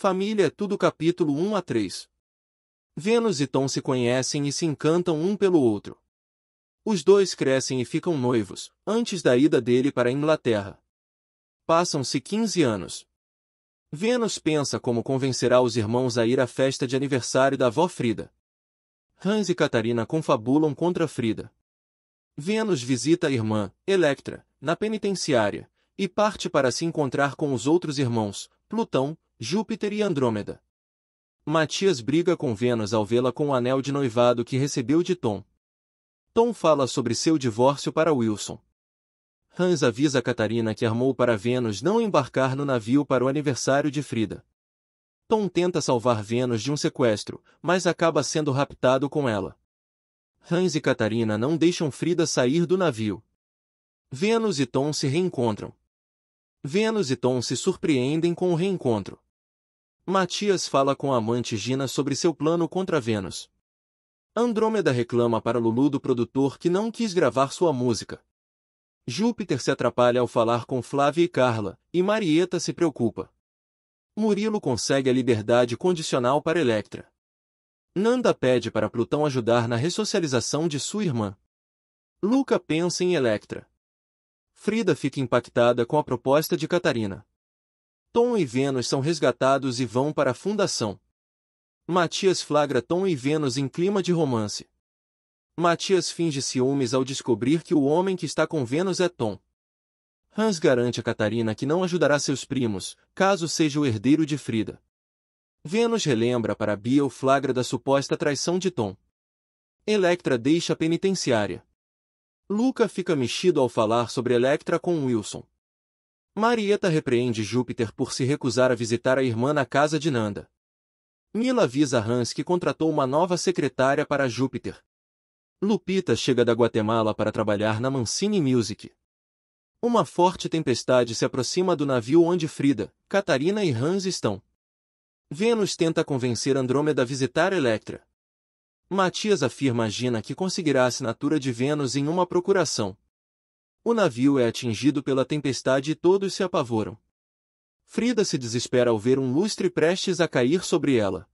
Família é tudo capítulo 1 a 3. Vênus e Tom se conhecem e se encantam um pelo outro. Os dois crescem e ficam noivos, antes da ida dele para a Inglaterra. Passam-se 15 anos. Vênus pensa como convencerá os irmãos a ir à festa de aniversário da avó Frida. Hans e Catarina confabulam contra Frida. Vênus visita a irmã, Electra, na penitenciária, e parte para se encontrar com os outros irmãos, Plutão, Júpiter e Andrômeda. Matias briga com Vênus ao vê-la com o anel de noivado que recebeu de Tom. Tom fala sobre seu divórcio para Wilson. Hans avisa Catarina que armou para Vênus não embarcar no navio para o aniversário de Frida. Tom tenta salvar Vênus de um sequestro, mas acaba sendo raptado com ela. Hans e Catarina não deixam Frida sair do navio. Vênus e Tom se reencontram. Vênus e Tom se surpreendem com o reencontro. Matias fala com a amante Gina sobre seu plano contra Vênus. Andrômeda reclama para Lulu do produtor que não quis gravar sua música. Júpiter se atrapalha ao falar com Flávia e Carla, e Marieta se preocupa. Murilo consegue a liberdade condicional para Electra. Nanda pede para Plutão ajudar na ressocialização de sua irmã. Luca pensa em Electra. Frida fica impactada com a proposta de Catarina. Tom e Vênus são resgatados e vão para a fundação. Matias flagra Tom e Vênus em clima de romance. Matias finge ciúmes ao descobrir que o homem que está com Vênus é Tom. Hans garante a Catarina que não ajudará seus primos, caso seja o herdeiro de Frida. Vênus relembra para Bia o flagra da suposta traição de Tom. Electra deixa a penitenciária. Luca fica mexido ao falar sobre Electra com Wilson. Marieta repreende Júpiter por se recusar a visitar a irmã na casa de Nanda. Mila avisa Hans que contratou uma nova secretária para Júpiter. Lupita chega da Guatemala para trabalhar na Mancini Music. Uma forte tempestade se aproxima do navio onde Frida, Catarina e Hans estão. Vênus tenta convencer Andrômeda a visitar Electra. Matias afirma a Gina que conseguirá a assinatura de Vênus em uma procuração, o navio é atingido pela tempestade e todos se apavoram. Frida se desespera ao ver um lustre prestes a cair sobre ela.